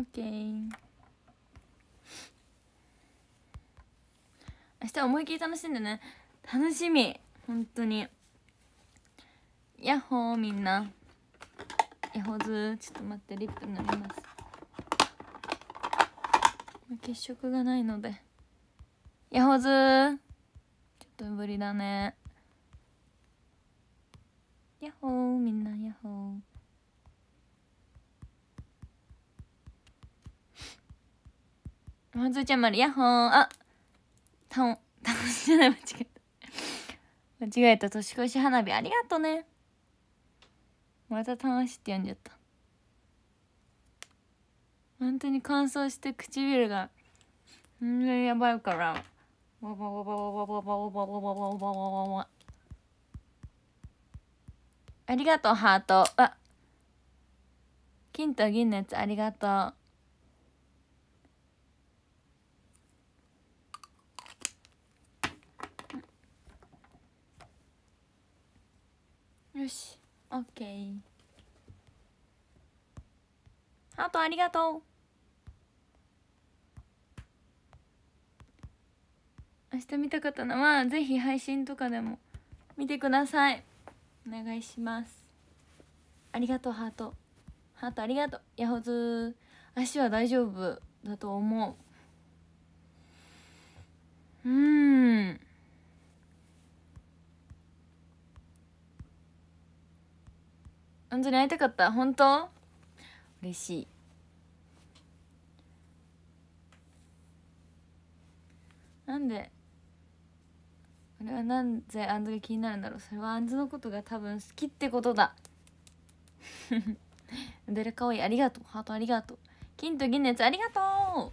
オケー明日思いっきり楽しんでね楽しみ本当にヤッホーみんなヤッホーズちょっと待ってリップ塗ります血色がないのでヤッホーズちょっとぶりだねヤッホーみんなヤッホーまずちゃんまる、やっほーあ、たんたしじゃない、間違えた。間違えた、年越し花火、ありがとうね。また楽しってやんじゃった。本当に乾燥して唇が、うんー、やばいから。わわわわわわわわわわわわわわわわ。ありがとう、ハート。あ、金と銀のやつ、ありがとう。よしオッケーハートありがとう明日見たかったのはぜひ配信とかでも見てくださいお願いしますありがとうハートハートありがとうヤホーズ足は大丈夫だと思ううん本当に会いたかった本当嬉しいなんで俺れはなんでアンズが気になるんだろうそれはアンズのことが多分好きってことだデル かわいいありがとうハートありがとう金と銀のやつありがとう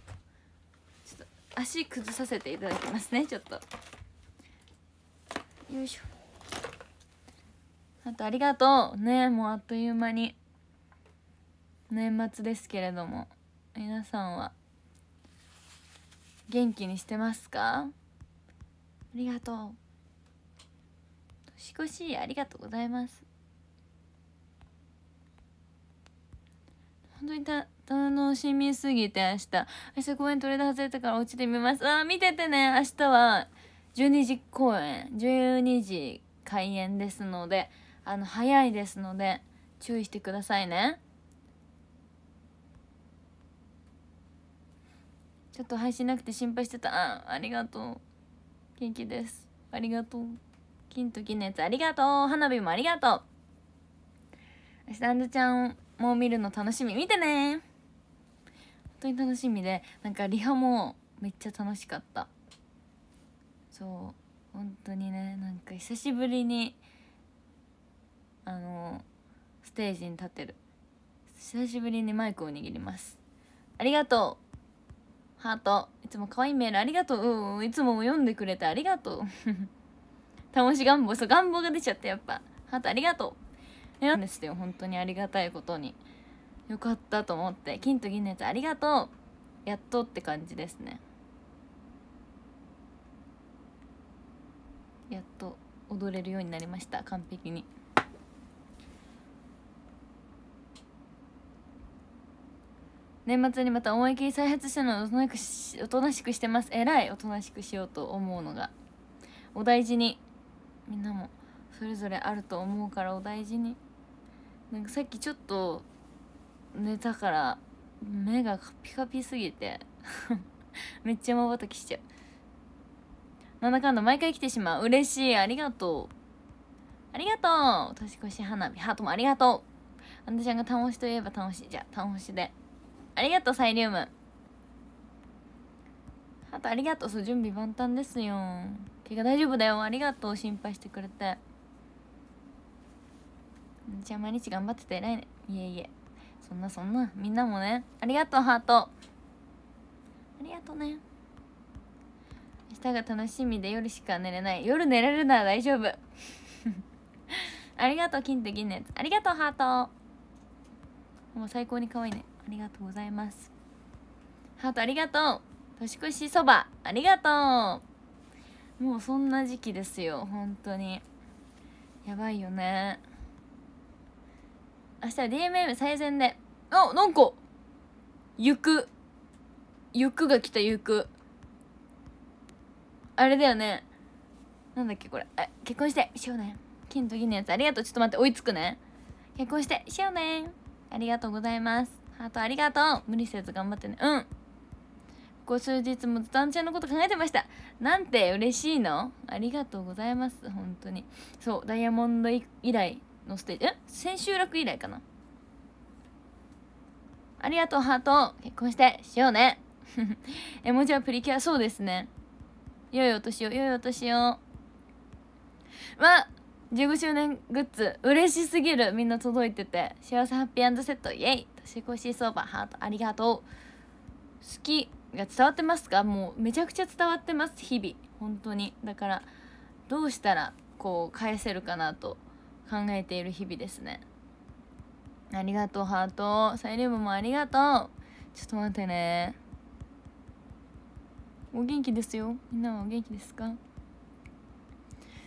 ちょっと足崩させていただきますねちょっとよいしょあとありがとうねもうあっという間に年末ですけれども皆さんは元気にしてますかありがとう年越しありがとうございます本当にた楽しみすぎて明日明日公演取れたはずだったから落ちてみますあ見ててね明日は12時公演12時開演ですのであの早いですので注意してくださいねちょっと配信なくて心配してたあありがとう元気ですありがとう金と金のやつありがとう花火もありがとう明日アンズちゃんも見るの楽しみ見てね本当に楽しみでなんかリハもめっちゃ楽しかったそう本当にねなんか久しぶりにあのステージに立てる久しぶりにマイクを握りますありがとうハートいつも可愛いメールありがとう、うん、いつも読んでくれてありがとう 楽し願望そう願望が出ちゃってやっぱハートありがとうなんですよ本当にありがたいことによかったと思って金と銀のやつありがとうやっとって感じですねやっと踊れるようになりました完璧に年末にまた思い切り再発したのをおとなくしおとなしくしてますえらいおとなしくしようと思うのがお大事にみんなもそれぞれあると思うからお大事になんかさっきちょっと寝たから目がカピカピすぎて めっちゃまばたきしちゃうなんだかんだ毎回来てしまう嬉しいありがとうありがとう年越し花火ハートもありがとうあんたちゃんが楽しといえば楽しいじゃあ楽しでありがとう、サイリウム。あとありがとう、そう、準備万端ですよ。怪我大丈夫だよ。ありがとう、心配してくれて。じゃあ毎日頑張ってて偉いね。いえいえ。そんなそんな、みんなもね。ありがとう、ハート。ありがとうね。明日が楽しみで夜しか寝れない。夜寝れるなら大丈夫。ありがとう、金と銀のやつ。ありがとう、ハート。もう最高に可愛いね。ありがとうございますハートありがとう年越しそばありがとうもうそんな時期ですよ本当にやばいよね明日は DMM 最善であなんか行く行くが来た行くあれだよねなんだっけこれえ、結婚してしようね金と銀のやつありがとうちょっと待って追いつくね結婚してしようねありがとうございますハートありがとう無理せず頑張ってねうんここ数日も団んのこと考えてましたなんて嬉しいのありがとうございます本当にそうダイヤモンド以来のステージえ千秋楽以来かなありがとうハート結婚してしようね 絵文字はプリキュアそうですね良いお年を良いお年をわ15周年グッズ嬉しすぎるみんな届いてて幸せハッピーセットイエイシコシソーバハートありがとう好きが伝わってますかもうめちゃくちゃ伝わってます日々本当にだからどうしたらこう返せるかなと考えている日々ですねありがとうハートサイリウムもありがとうちょっと待ってねお元気ですよみんなはお元気ですか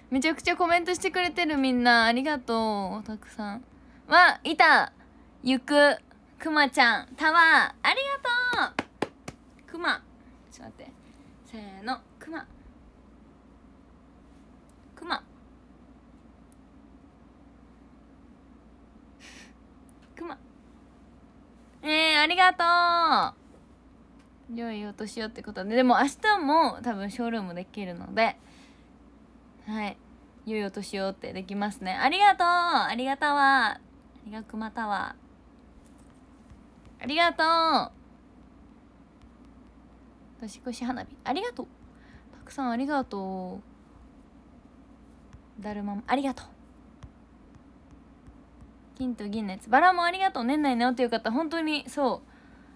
めちゃくちゃコメントしてくれてるみんなありがとうたくさんわいたゆくくまちゃんタワーありがとうくまちょっと待ってせーのくまくまくまえー、ありがとう良いお年をってことででも明日も多分ショールームできるのではい良いお年をってできますねありがとうありがたわありがくまたわありがとう年越し花火ありがとうたくさんありがとうだるまもありがとう金と銀のやつバラもありがとう年内治ってよかった本当にそ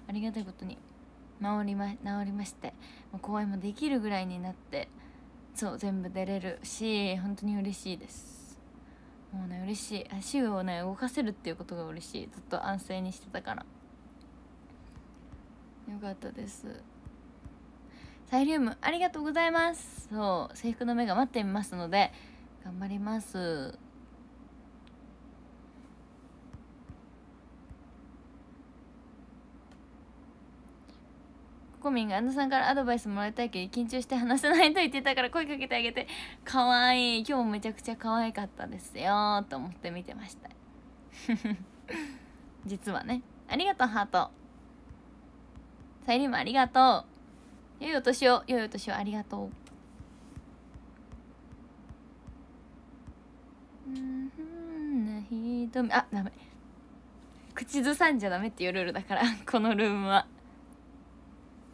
うありがたいことに治りま治りましてもう公演もできるぐらいになってそう全部出れるし本当に嬉しいですもうね嬉しい足をね動かせるっていうことが嬉しいずっと安静にしてたから。よかったですサイリウムありがとうございますそう制服の目が待ってみますので頑張りますコミンが安田さんからアドバイスもらいたいけど緊張して話せないと言ってたから声かけてあげてかわいい今日もめちゃくちゃ可愛かったですよと思って見てました 実はねありがとうハートさゆりもありがとう。良いお年を、良いお年をありがとう。んひあダメ口ずさんじゃダメっていうルールだから このルームは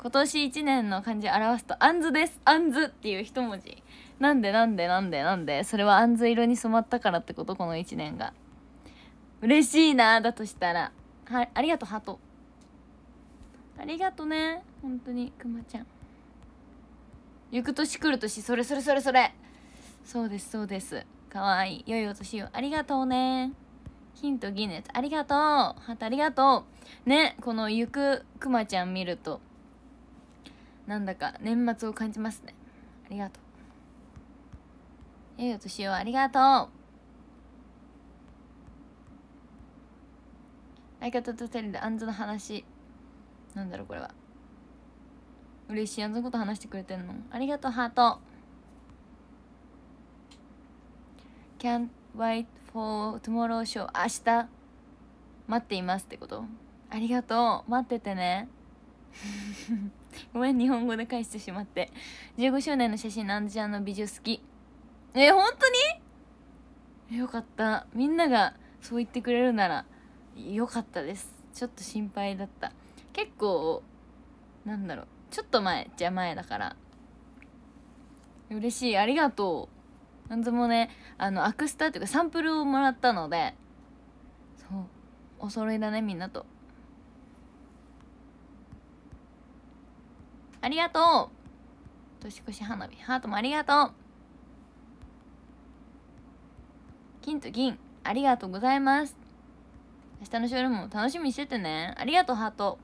今年1年の漢字を表すと「あんず」です「あんず」っていう一文字なんでなんでなんでなんでそれはあんず色に染まったからってことこの1年が嬉しいなだとしたらはありがとうハトありがとね本当にくまちゃん行く年来る年それそれそれそれそうですそうですかわいい良いお年をありがとうねヒントギネスありがとうハートありがとうねこの行くくまちゃん見るとなんだか年末を感じますねありがとう良いお年をありがとう相方とテレビであんずの話なんだろうこれは嬉しいあんのこと話してくれてんのありがとうハート Can't wait for tomorrow show 明日待っていますってことありがとう待っててね ごめん日本語で返してしまって15周年の写真なんじゃの美女好きえ本当によかったみんながそう言ってくれるならよかったですちょっと心配だった結構なんだろうちょっと前じゃ前だから嬉しいありがとうなんでもねあのアクスタっていうかサンプルをもらったのでそうお揃いだねみんなとありがとう年越し花火ハートもありがとう金と銀ありがとうございます明日のショールームも楽しみにしててねありがとうハート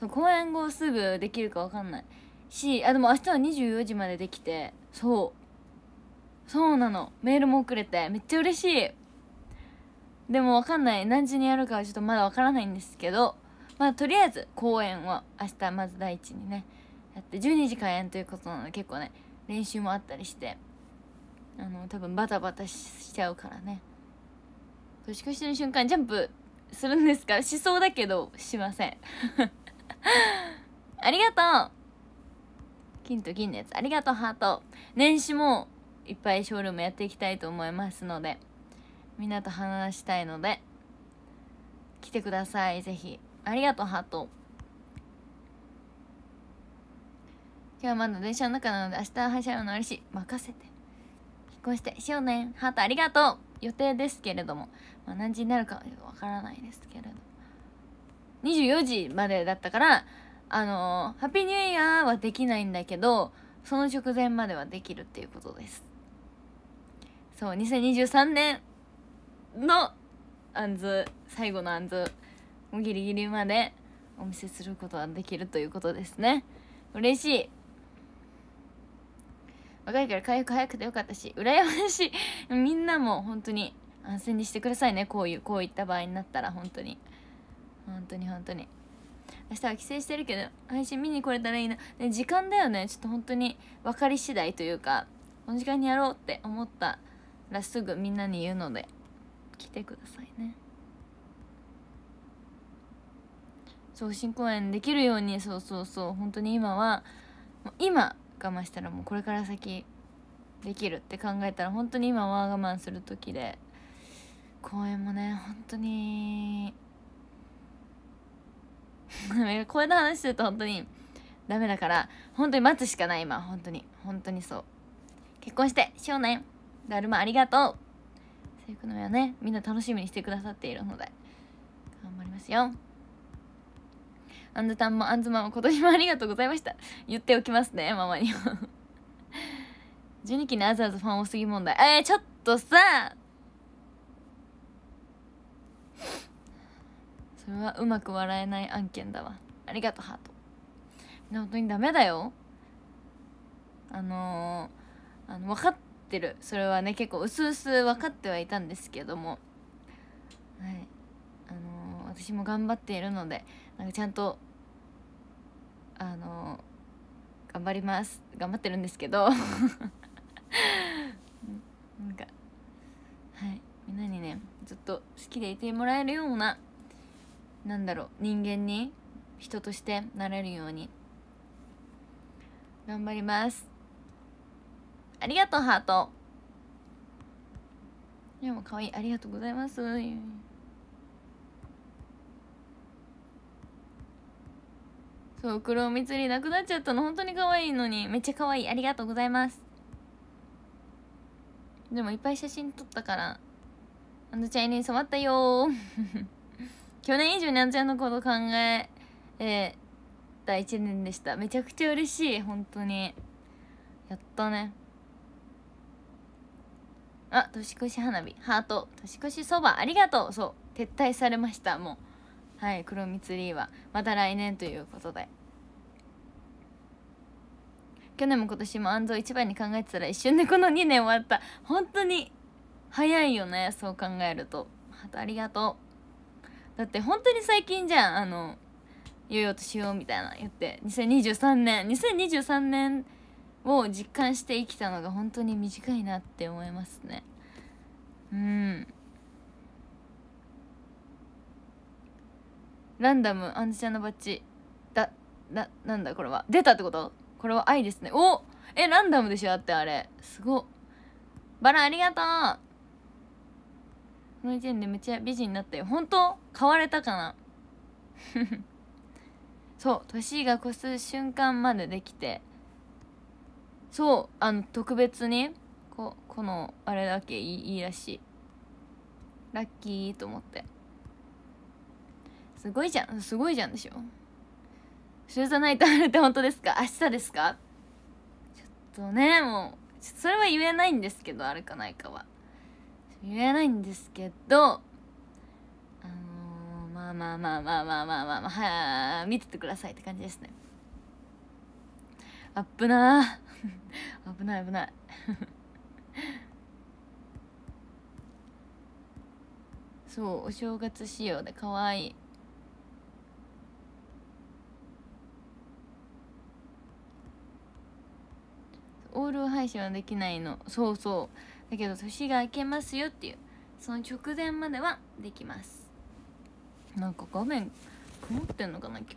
そう公演後すぐできるか分かんないしあでも明日は24時までできてそうそうなのメールも送れてめっちゃ嬉しいでも分かんない何時にやるかはちょっとまだ分からないんですけどまあとりあえず公演は明日まず第一にねやって12時開演ということなので結構ね練習もあったりしてあの多分バタバタしちゃうからね年越しの瞬間ジャンプするんですかしそうだけどしません ありがとう金と銀のやつありがとうハート年始もいっぱいショールームやっていきたいと思いますのでみんなと話したいので来てくださいぜひありがとうハート今日はまだ電車の中なので明日は走るのあるし任せて引っ越してしようねハートありがとう予定ですけれども、まあ、何時になるかわからないですけれど24時までだったから、あのー、ハッピーニューイヤーはできないんだけど、その直前まではできるっていうことです。そう、2023年の杏ズ、最後の杏ズ、もうギリギリまでお見せすることはできるということですね。嬉しい。若いから回復早くてよかったし、羨ましい。みんなも本当に安静にしてくださいね。こういう、こういった場合になったら本当に。本当に本当に明日は帰省してるけど配信見に来れたらいいな、ね、時間だよねちょっと本当に分かり次第というかこの時間にやろうって思ったらすぐみんなに言うので来てくださいね送信公演できるようにそうそうそう本当に今は今我慢したらもうこれから先できるって考えたら本当に今は我慢する時で公演もね本当にこういう話すると本当にダメだから本当に待つしかない今本当に本当にそう結婚して少年だるまありがとう制服の目はねみんな楽しみにしてくださっているので頑張りますよあんずたんもあんずまも今年もありがとうございました言っておきますねママには12 期にあずあずファン多すぎ問題えー、ちょっとさそれはうまく笑えない案件だわありがとうハートみんな本当にダメだよあのー、あの分かってるそれはね結構うすうす分かってはいたんですけどもはいあのー、私も頑張っているのでなんかちゃんとあのー、頑張ります頑張ってるんですけど なんかはいみんなにねずっと好きでいてもらえるようななんだろう人間に人としてなれるように頑張りますありがとうハートでも可愛いありがとうございますそう黒蜜りなくなっちゃったの本当に可愛いのにめっちゃ可愛いありがとうございますでもいっぱい写真撮ったからあのチャイニー染まったよ去年以上にあんちゃんのこと考ええー、た1年でしためちゃくちゃ嬉しい本当にやったねあ年越し花火ハート年越しそばありがとうそう撤退されましたもうはい黒蜜リーはまた来年ということで去年も今年も安蔵一番に考えてたら一瞬でこの2年終わった本当に早いよねそう考えるとハートありがとうだって本当に最近じゃんあのよいよとしようみたいな言って2023年2023年を実感して生きたのが本当に短いなって思いますねうんランダムアンジちゃんのバッジだだなんだこれは出たってことこれは愛ですねおえランダムでしょだってあれすごバラありがとうこの時点でめっちゃ美人になったよ本当買われたかな そう年が越す瞬間までできてそうあの特別にここのあれだけいいいいらしいラッキーと思ってすごいじゃんすごいじゃんでしょシューザナイトあるって本当ですか明日ですかちょっとねもうそれは言えないんですけどあるかないかは言えないんですけどまあまあまあまあまあまあまあまあ、はあ、見ててくださいって感じですねぶな危ない危ないそうお正月仕様で可愛いオール配信はできないのそうそうだけど年が明けますよっていうその直前まではできますなんか画面曇ってんのかな今日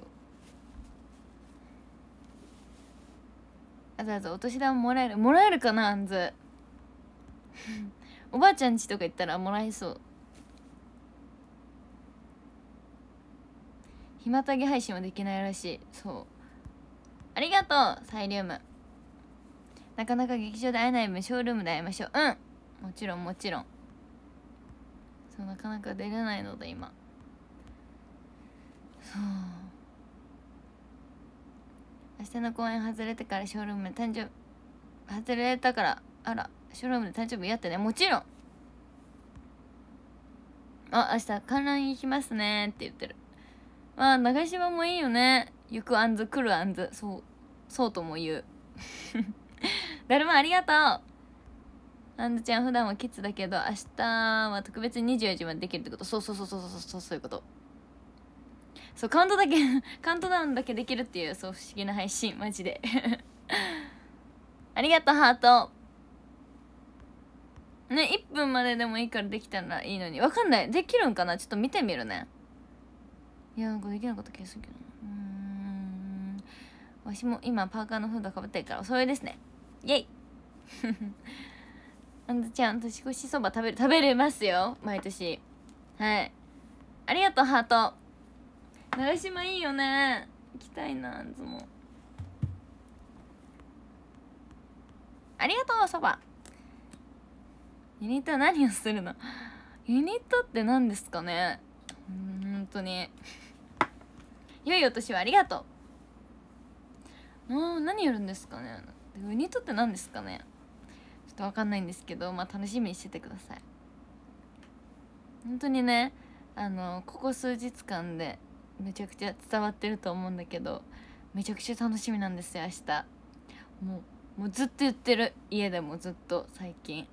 あざあざお年玉もらえるもらえるかなあんず おばあちゃんちとか行ったらもらえそうひまたぎ配信はできないらしいそうありがとうサイリウムなかなか劇場で会えない分ショールームで会いましょううんもちろんもちろんそうなかなか出れないので今そう明日の公演外れてからショールームで誕生日外れたからあらショールームで誕生日やってねもちろんあ明日観覧行きますねって言ってるまあ長島もいいよね行くあんず来るあんずそうそうとも言うだるまありがとうあんずちゃん普段はキッズだけど明日は特別24時までできるってことそうそうそうそうそうそうそういうことそうカウントだけ カウントダウンだけできるっていうそう不思議な配信マジで ありがとうハートね1分まででもいいからできたらいいのにわかんないできるんかなちょっと見てみるねいやなんかできなかった気がするけどうんわしも今パーカーのフードかぶってるからお揃いですねイェイ あんずちゃん年越しそば食べる食べれますよ毎年はいありがとうハート長島いいよね行きたいなあんずもありがとうそばユニットは何をするのユニットって何ですかね本当に良いお年をありがとうもう何やるんですかねユニットって何ですかねちょっと分かんないんですけどまあ楽しみにしててください本当にねあのここ数日間でめちゃくちゃ伝わってると思うんだけどめちゃくちゃ楽しみなんですよ明日もうもうずっと言ってる家でもずっと最近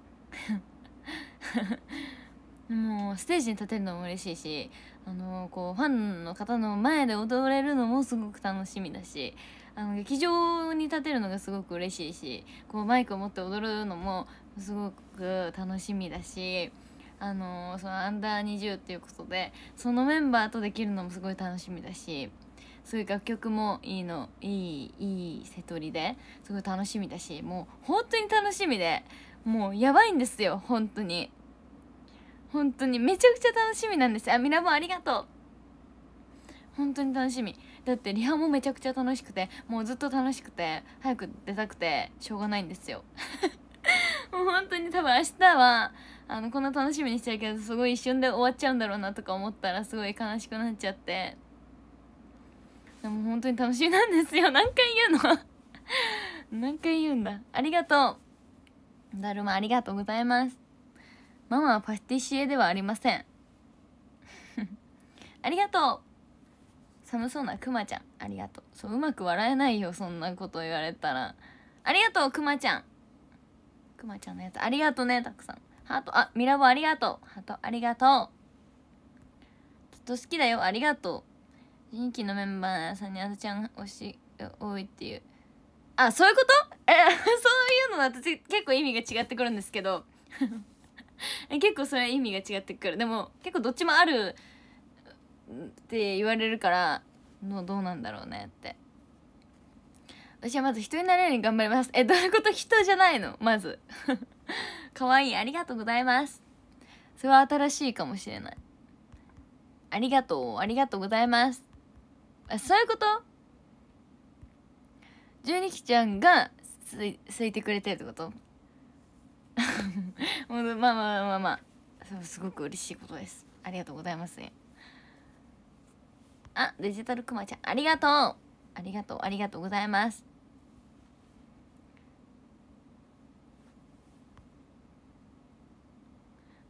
もうステージに立てるのも嬉しいしあのこうファンの方の前で踊れるのもすごく楽しみだしあの劇場に立てるのがすごく嬉しいしこうマイクを持って踊るのもすごく楽しみだしあのそのアンダー20っていうことでそのメンバーとできるのもすごい楽しみだしそういう楽曲もいいのいいいい瀬戸りですごい楽しみだしもう本当に楽しみでもうやばいんですよ本当に本当にめちゃくちゃ楽しみなんですあみラボンありがとう本当に楽しみだってリハもめちゃくちゃ楽しくてもうずっと楽しくて早く出たくてしょうがないんですよ もう本当に多分明日はあのこんな楽しみにしゃうけどすごい一瞬で終わっちゃうんだろうなとか思ったらすごい悲しくなっちゃってでも本当に楽しみなんですよ 何回言うの 何回言うんだありがとうだるまありがとうございますママはパティシエではありません ありがとう寒そうなくまちゃんありがとうそううまく笑えないよそんなこと言われたらありがとうくまちゃんくまちゃんのやつありがとうねたくさんハート、あ、ミラボありがとう。ハート、ありがとう。ずっと好きだよ、ありがとう。人気のメンバーさんにあずちゃん推し、多いっていう。あ、そういうことえ、そういうのは私結構意味が違ってくるんですけど。結構それは意味が違ってくる。でも、結構どっちもあるって言われるから、のどうなんだろうねって。私はまず人になれるように頑張ります。え、どういうこと人じゃないのまず。可愛いありがとうございますそれは新しいかもしれないありがとうありがとうございますあそういうこと十二期ちゃんがすすいてくれてるってこと まあまあまあまあまあすごく嬉しいことですありがとうございますあデジタルくまちゃんありがとうありがとうありがとうございます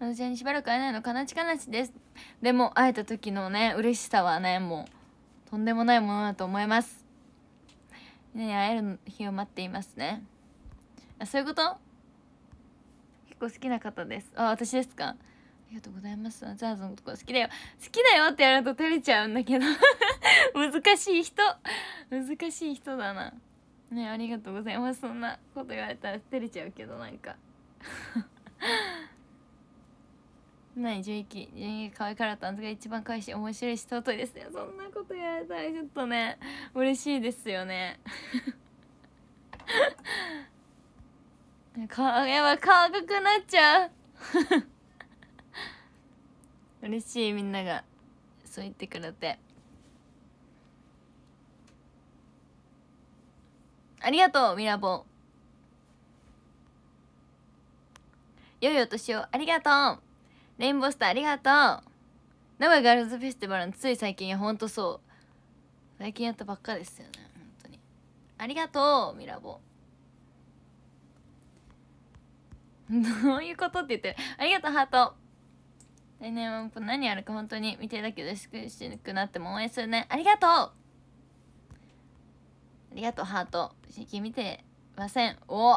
私にしばらく会えないの悲し悲しですでも会えた時のね嬉しさはねもうとんでもないものだと思いますみんなに会える日を待っていますねあそういうこと結構好きな方ですあ私ですかありがとうございますザーズのとこ好きだよ好きだよってやると照れちゃうんだけど 難しい人難しい人だなねありがとうございますそんなこと言われたら照れちゃうけどなんかない1一期1可愛からったんですが一番可愛いし面白いし尊いですねそんなこと言われたらちょっとね嬉しいですよねか やい顔赤くなっちゃう 嬉しいみんながそう言ってくれてありがとうミラボン良いお年をありがとうレインボースターありがとう名古屋ガールズフェスティバルのつい最近やほんとそう最近やったばっかですよね本当にありがとうミラボどういうことって言ってるありがとうハート来年は何やるか本当に見てるだけど少しくなっても応援するねありがとうありがとうハート最近見てませんおお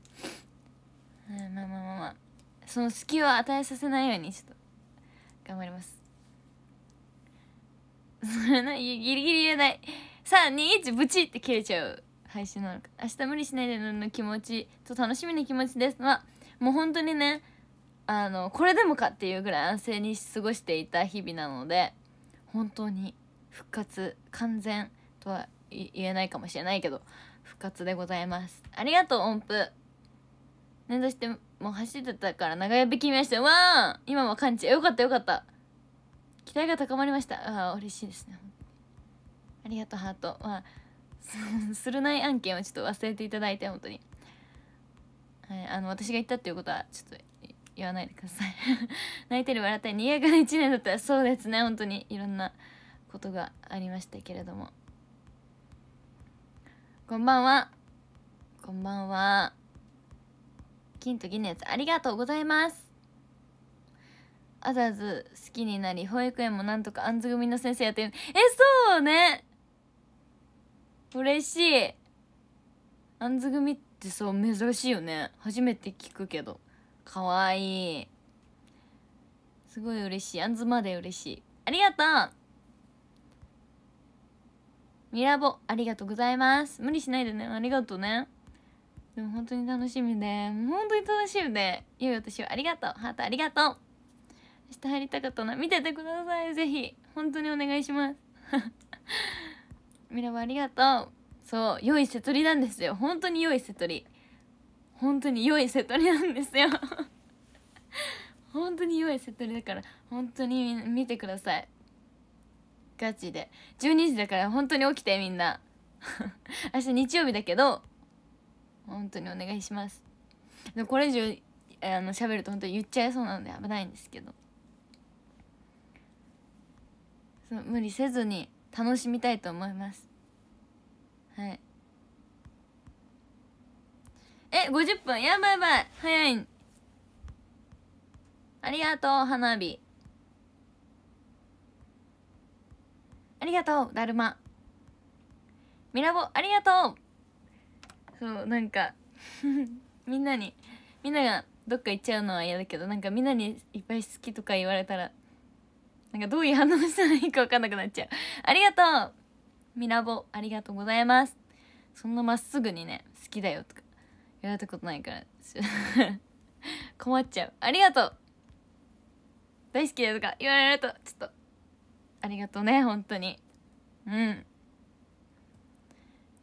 まあまあまあまあその隙を与えさせないようにちょっと頑張ります それなギリギリ言えないさあ21ブチって切れちゃう配信なのか明日無理しないでの気持ちと楽しみな気持ちですまあもう本当にねあのこれでもかっていうぐらい安静に過ごしていた日々なので本当に復活完全とは言えないかもしれないけど復活でございますありがとう音符何としても走ってたから長屋引きましたわあ今も完治よかったよかった期待が高まりましたあ嬉しいですねありがとうハートまあ するない案件はちょっと忘れていただいて本当に、はい、あの私が言ったっていうことはちょっと言わないでください 泣いてる笑ったりにやかな一年だったらそうですね本当にいろんなことがありましたけれどもこんばんはこんばんは金と銀のやつありがとうございますあざず好きになり保育園もなんとかあんず組の先生やってるえそうね嬉しいあんず組ってそう珍しいよね初めて聞くけどかわいいすごい嬉しいあんずまで嬉しいありがとうミラボありがとうございます無理しないでねありがとうねでも本当に楽しみで本当に楽しみで良いお年をありがとうハートありがとう明日入りたかったな見ててくださいぜひ本当にお願いします ミラばありがとうそう良い瀬取りなんですよ本当に良い瀬取り本当に良い瀬取りなんですよ 本当に良い瀬取りだから本当に見てくださいガチで12時だから本当に起きてみんな 明日日曜日だけど本当にお願いしますこれ以上あの喋ると本当に言っちゃいそうなので危ないんですけどその無理せずに楽しみたいと思いますはいえ50分やばいやばい早いありがとう花火ありがとうだるまミラボありがとうそうなんか みんなにみんながどっか行っちゃうのは嫌だけどなんかみんなにいっぱい好きとか言われたらなんかどういう反応したらいいか分かんなくなっちゃうありがとうミラボありがとうございますそんなまっすぐにね好きだよとか言われたことないから 困っちゃうありがとう大好きだとか言われるとちょっとありがとうね本当にうん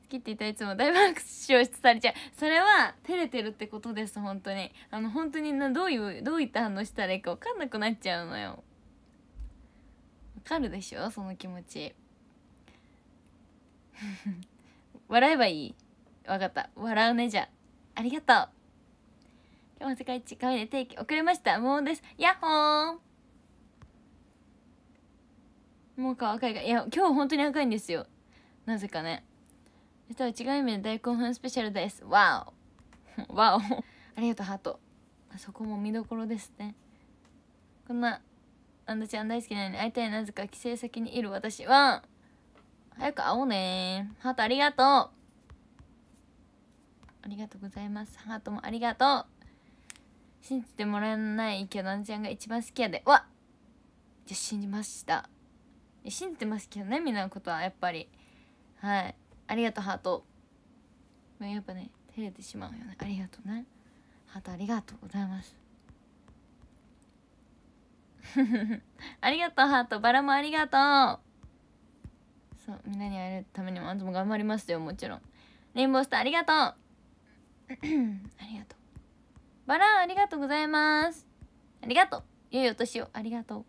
切っていたいつも大爆笑されちゃうそれは照れてるってことです本当にあの本当になどういうどういった反応したらいいか分かんなくなっちゃうのよわかるでしょその気持ち 笑えばいい分かった笑うねじゃありがとう今日も世界一可愛い定期遅れましたもうですヤッホーもうか赤いがいや今日本当に赤いんですよなぜかね実は内側で大興奮スペシャルですわおわおありがとうハートそこも見どころですねこんなあンダちゃん大好きなのに会いたいなぜか帰省先にいる私は早く会おうねハートありがとうありがとうございますハートもありがとう信じてもらえないけどあンダちゃんが一番好きやでわじゃ信じました信じてますけどねみんなのことはやっぱりはいありがとうハートやっぱね照れてしまうよねありがとうねハートありがとうございます ありがとうハートバラもありがとうそうみんなに会えるためにもあんたも頑張りますよもちろんレインボースターありがとう ありがとうバラありがとうございますありがとう良いお年をありがとう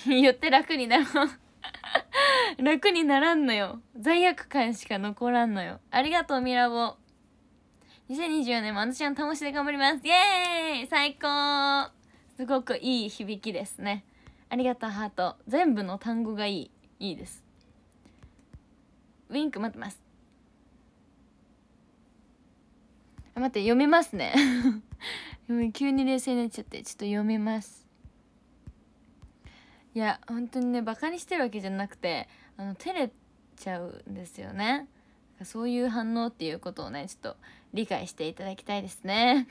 言って楽になろう 楽にならんのよ罪悪感しか残らんのよありがとうミラボ2024年も私の楽しで頑張りますイエーイ最高すごくいい響きですねありがとうハート全部の単語がいいいいですウィンク待ってますあ待って読みますね 急に冷静になっちゃってちょっと読みますいや本当にねバカにしてるわけじゃなくてあの照れちゃうんですよねそういう反応っていうことをねちょっと理解していただきたいですね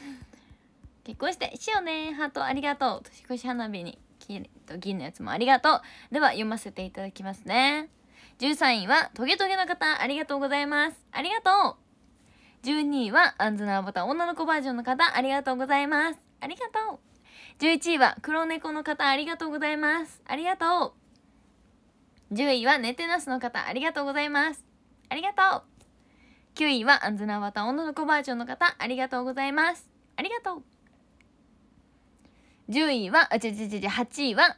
結婚してしよねハートありがとう年越し花火にと銀のやつもありがとうでは読ませていただきますね13位はトゲトゲの方ありがとうございますありがとう12位はアンズナーボタン女の子バージョンの方ありがとうございますありがとう11位は黒猫の方ありがとうございますありがとう10位は寝てなすの方ありがとうございますありがとう9位はアンズナバタ女の子バージョンの方ありがとうございますありがとう10位はあちょちょち8位は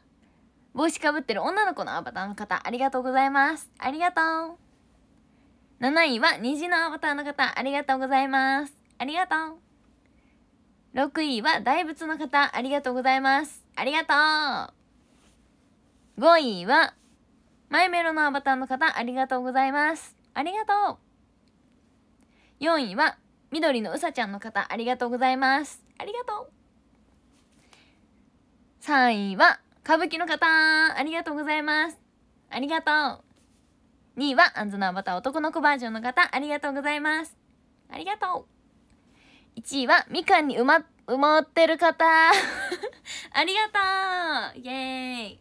帽子かぶってる女の子のアバターの方ありがとうございますありがとう7位は虹のアバターの方ありがとうございますありがとう6位は大仏の方、ありがとうございます。ありがとう !5 位は、マイメロのアバターの方、ありがとうございます。ありがとう !4 位は、緑のうさちゃんの方、ありがとうございます。ありがとう !3 位は、歌舞伎の方、ありがとうございます。ありがとう !2 位は、アンズのアバター男の子バージョンの方、ありがとうございます。ありがとう1位はみかんに埋ま埋まってる方 ありがとうイエーイ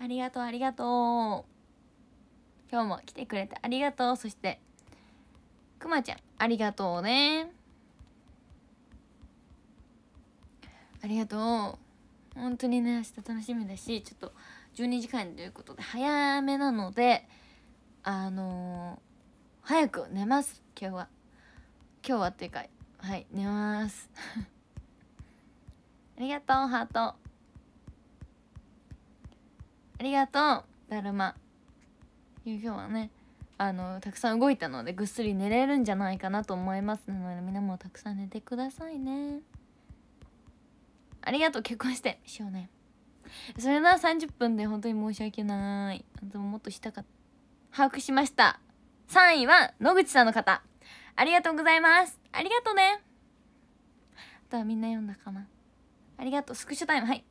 ありがとうありがとう今日も来てくれてありがとうそしてくまちゃんありがとうねありがとう本当にね明日楽しみだしちょっと12時間ということで早めなのであのー、早く寝ます今日は今日はっていうかはい寝ます ありがとうハートありがとうだるま今日はねあのたくさん動いたのでぐっすり寝れるんじゃないかなと思いますなのでみんなもたくさん寝てくださいねありがとう結婚してし年うねそれな30分で本当に申し訳ないでももっとしたかった把握しました3位は野口さんの方ありがとうございますありがとうねあとはみんな読んだかなありがとうスクショタイムはい